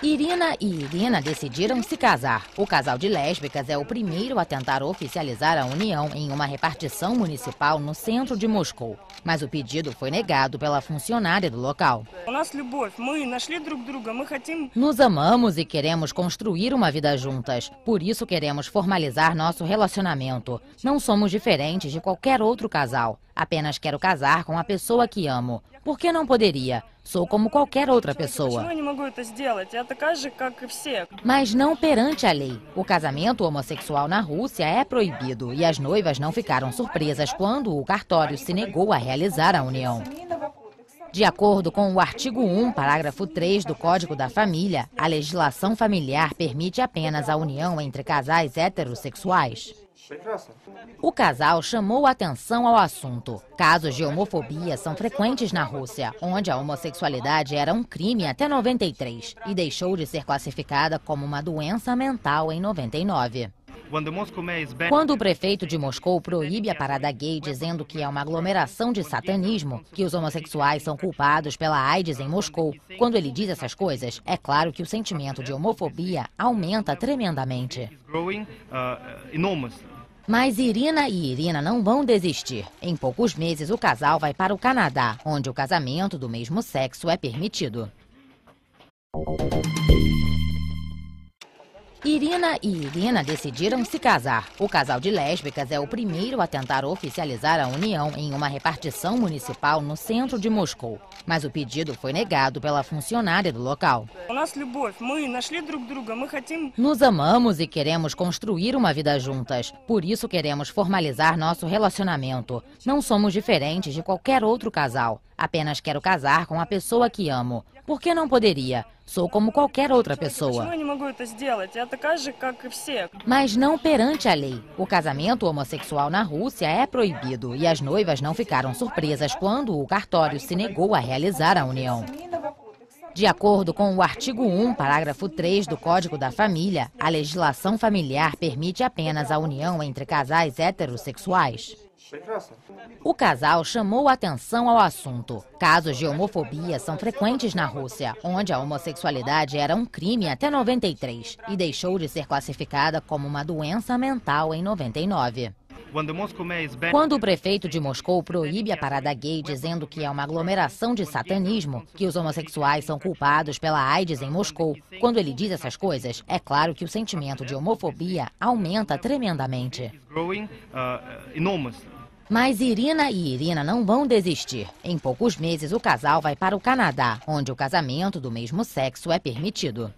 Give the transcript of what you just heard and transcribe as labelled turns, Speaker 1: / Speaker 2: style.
Speaker 1: Irina e Irina decidiram se casar. O casal de lésbicas é o primeiro a tentar oficializar a união em uma repartição municipal no centro de Moscou. Mas o pedido foi negado pela funcionária do local. Nos amamos e queremos construir uma vida juntas. Por isso queremos formalizar nosso relacionamento. Não somos diferentes de qualquer outro casal. Apenas quero casar com a pessoa que amo. Por que não poderia? Sou como qualquer outra pessoa. Mas não perante a lei. O casamento homossexual na Rússia é proibido e as noivas não ficaram surpresas quando o cartório se negou a realizar a união. De acordo com o artigo 1, parágrafo 3 do Código da Família, a legislação familiar permite apenas a união entre casais heterossexuais. O casal chamou atenção ao assunto. Casos de homofobia são frequentes na Rússia, onde a homossexualidade era um crime até 93 e deixou de ser classificada como uma doença mental em 99. É quando o prefeito de Moscou proíbe a parada gay, dizendo que é uma aglomeração de satanismo, que os homossexuais são culpados pela AIDS em Moscou, quando ele diz essas coisas, é claro que o sentimento de homofobia aumenta tremendamente. Uh, Mas Irina e Irina não vão desistir. Em poucos meses, o casal vai para o Canadá, onde o casamento do mesmo sexo é permitido. Irina e Irina decidiram se casar. O casal de lésbicas é o primeiro a tentar oficializar a união em uma repartição municipal no centro de Moscou. Mas o pedido foi negado pela funcionária do local. Nos amamos e queremos construir uma vida juntas. Por isso queremos formalizar nosso relacionamento. Não somos diferentes de qualquer outro casal. Apenas quero casar com a pessoa que amo. Por que não poderia? Sou como qualquer outra pessoa. Mas não perante a lei. O casamento homossexual na Rússia é proibido e as noivas não ficaram surpresas quando o cartório se negou a realizar a união. De acordo com o artigo 1, parágrafo 3 do Código da Família, a legislação familiar permite apenas a união entre casais heterossexuais. O casal chamou atenção ao assunto. Casos de homofobia são frequentes na Rússia, onde a homossexualidade era um crime até 93 e deixou de ser classificada como uma doença mental em 99. É quando o prefeito de Moscou proíbe a parada gay, dizendo que é uma aglomeração de satanismo, que os homossexuais são culpados pela AIDS em Moscou, quando ele diz essas coisas, é claro que o sentimento de homofobia aumenta tremendamente. Uh, Mas Irina e Irina não vão desistir. Em poucos meses, o casal vai para o Canadá, onde o casamento do mesmo sexo é permitido.